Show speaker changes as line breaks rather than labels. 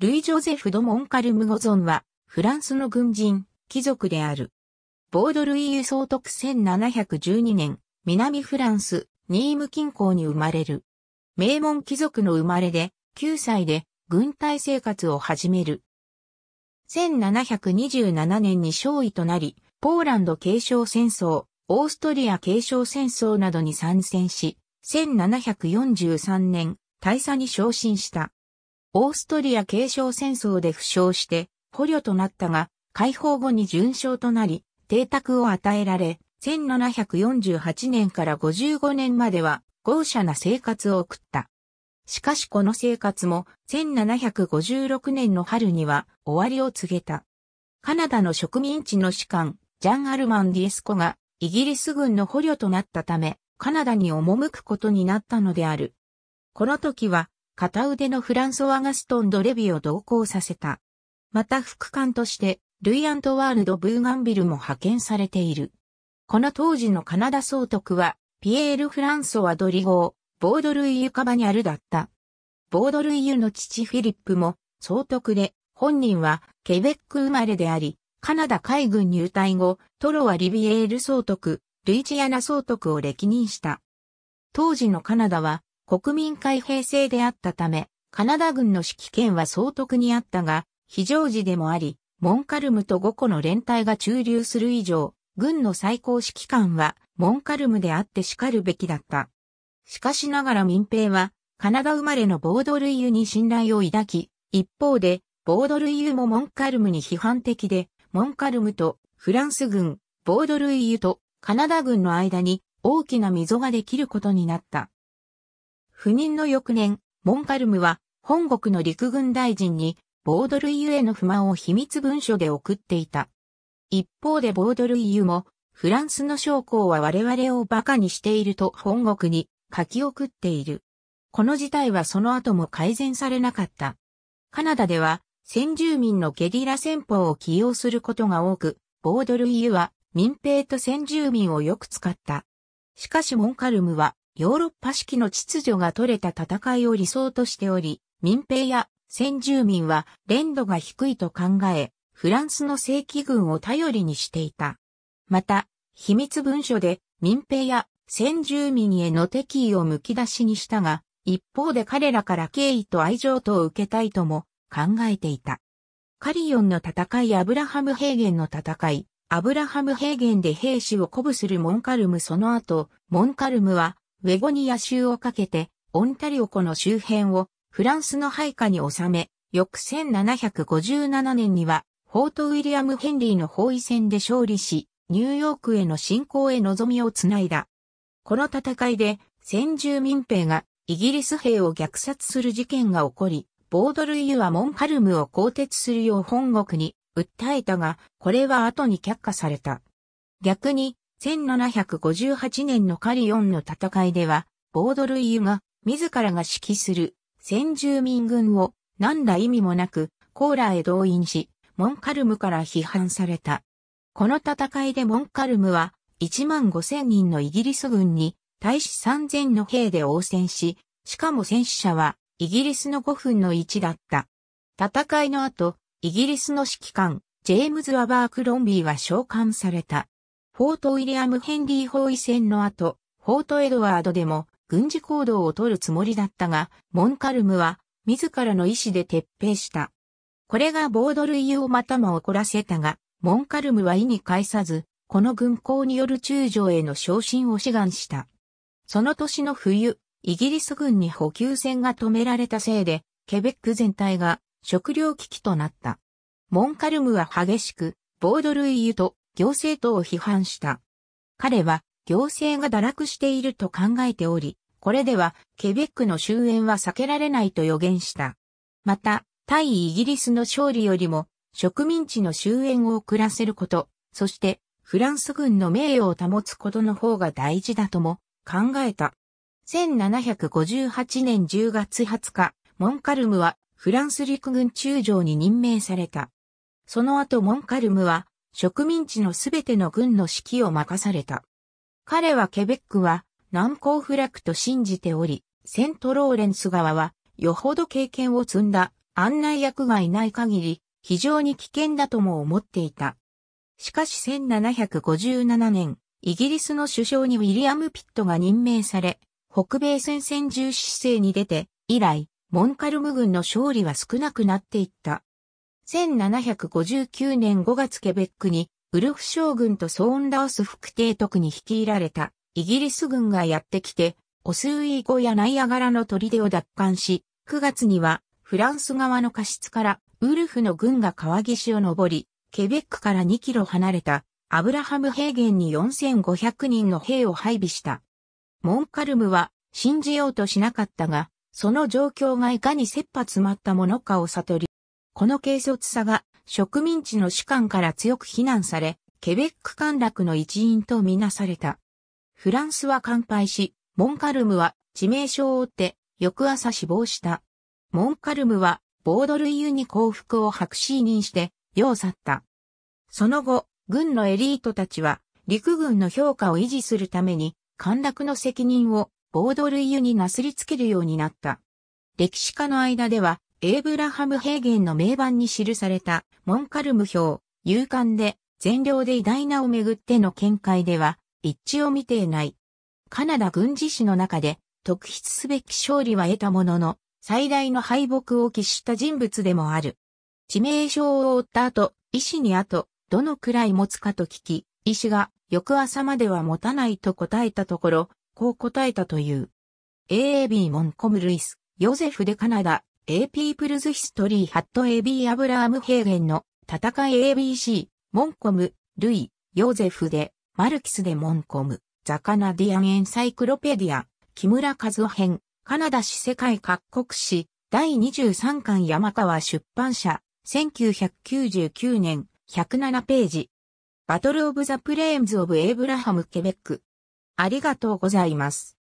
ルイ・ジョゼフ・ド・モンカルム・ゴゾンは、フランスの軍人、貴族である。ボードルイ輸総督1712年、南フランス、ニーム近郊に生まれる。名門貴族の生まれで、9歳で軍隊生活を始める。1727年に少尉となり、ポーランド継承戦争、オーストリア継承戦争などに参戦し、1743年、大佐に昇進した。オーストリア継承戦争で負傷して、捕虜となったが、解放後に準将となり、邸宅を与えられ、1748年から55年までは、豪奢な生活を送った。しかしこの生活も、1756年の春には、終わりを告げた。カナダの植民地の士官、ジャン・アルマン・ディエスコが、イギリス軍の捕虜となったため、カナダに赴くことになったのである。この時は、片腕のフランソワ・ガストン・ドレビを同行させた。また副官として、ルイ・アントワールド・ブーガンビルも派遣されている。この当時のカナダ総督は、ピエール・フランソワ・ドリゴー、ボードルイユ・カバニャルだった。ボードルイユの父フィリップも総督で、本人はケベック生まれであり、カナダ海軍入隊後、トロワ・リビエール総督、ルイジアナ総督を歴任した。当時のカナダは、国民開閉制であったため、カナダ軍の指揮権は総督にあったが、非常時でもあり、モンカルムと5個の連隊が駐留する以上、軍の最高指揮官はモンカルムであって叱るべきだった。しかしながら民兵は、カナダ生まれのボードルイユに信頼を抱き、一方で、ボードルイユもモンカルムに批判的で、モンカルムとフランス軍、ボードルイユとカナダ軍の間に大きな溝ができることになった。赴任の翌年、モンカルムは本国の陸軍大臣にボードルイユへの不満を秘密文書で送っていた。一方でボードルイユもフランスの将校は我々を馬鹿にしていると本国に書き送っている。この事態はその後も改善されなかった。カナダでは先住民のゲリラ戦法を起用することが多く、ボードルイユは民兵と先住民をよく使った。しかしモンカルムはヨーロッパ式の秩序が取れた戦いを理想としており、民兵や先住民は連度が低いと考え、フランスの正規軍を頼りにしていた。また、秘密文書で民兵や先住民への敵意をむき出しにしたが、一方で彼らから敬意と愛情とを受けたいとも考えていた。カリオンの戦いアブラハム平原の戦い、アブラハム平原で兵士を鼓舞するモンカルムその後、モンカルムはウェゴニア州をかけて、オンタリオ湖の周辺をフランスの配下に収め、翌1757年には、フォート・ウィリアム・ヘンリーの包囲戦で勝利し、ニューヨークへの侵攻へ望みをつないだ。この戦いで、先住民兵がイギリス兵を虐殺する事件が起こり、ボードルイユはモンハルムを更迭するよう本国に訴えたが、これは後に却下された。逆に、1758年のカリオンの戦いでは、ボードルイユが自らが指揮する先住民軍を何ら意味もなくコーラへ動員し、モンカルムから批判された。この戦いでモンカルムは1万5千人のイギリス軍に対し3千の兵で応戦し、しかも戦死者はイギリスの5分の1だった。戦いの後、イギリスの指揮官、ジェームズ・アバークロンビーは召喚された。フォート・ウィリアム・ヘンリー包囲戦の後、フォート・エドワードでも軍事行動を取るつもりだったが、モンカルムは自らの意思で撤兵した。これがボードルイをまたも怒らせたが、モンカルムは意に介さず、この軍港による中将への昇進を志願した。その年の冬、イギリス軍に補給船が止められたせいで、ケベック全体が食糧危機となった。モンカルムは激しく、ボードルイユと行政等を批判した。彼は行政が堕落していると考えており、これではケベックの終焉は避けられないと予言した。また、対イギリスの勝利よりも植民地の終焉を遅らせること、そしてフランス軍の名誉を保つことの方が大事だとも考えた。1758年10月20日、モンカルムはフランス陸軍中将に任命された。その後モンカルムは植民地のすべての軍の指揮を任された。彼はケベックは難攻不落と信じており、セントローレンス側はよほど経験を積んだ案内役がいない限り非常に危険だとも思っていた。しかし1757年、イギリスの首相にウィリアム・ピットが任命され、北米戦線重視姿勢に出て、以来、モンカルム軍の勝利は少なくなっていった。1759年5月ケベックに、ウルフ将軍とソーンダース副帝督に率いられたイギリス軍がやってきて、オスウィーゴやナイアガラの砦を奪還し、9月にはフランス側の過失からウルフの軍が川岸を登り、ケベックから2キロ離れたアブラハム平原に4500人の兵を配備した。モンカルムは信じようとしなかったが、その状況がいかに切羽詰まったものかを悟り、この軽率さが植民地の主観から強く非難され、ケベック陥落の一因とみなされた。フランスは完敗し、モンカルムは致命傷を負って翌朝死亡した。モンカルムはボードルイユに降伏を白紙任して、世を去った。その後、軍のエリートたちは陸軍の評価を維持するために陥落の責任をボードルイユになすりつけるようになった。歴史家の間ではエイブラハム・ヘーゲンの名盤に記されたモンカルム表、勇敢で、善良で偉大なをめぐっての見解では、一致を見ていない。カナダ軍事史の中で、特筆すべき勝利は得たものの、最大の敗北を喫した人物でもある。致命傷を負った後、医師に後、どのくらい持つかと聞き、医師が翌朝までは持たないと答えたところ、こう答えたという。AAB モンコムルイス、ヨゼフでカナダ、A p プルズヒストリーハット r y a b アブラームヘーゲンの戦い ABC、モンコム、ルイ、ヨーゼフで、マルキスでモンコム、ザカナディアンエンサイクロペディア、木村和夫編、カナダ市世界各国史、第23巻山川出版社、1999年、107ページ。バトルオブザプレーンズオブエイブラハムケベック。ありがとうございます。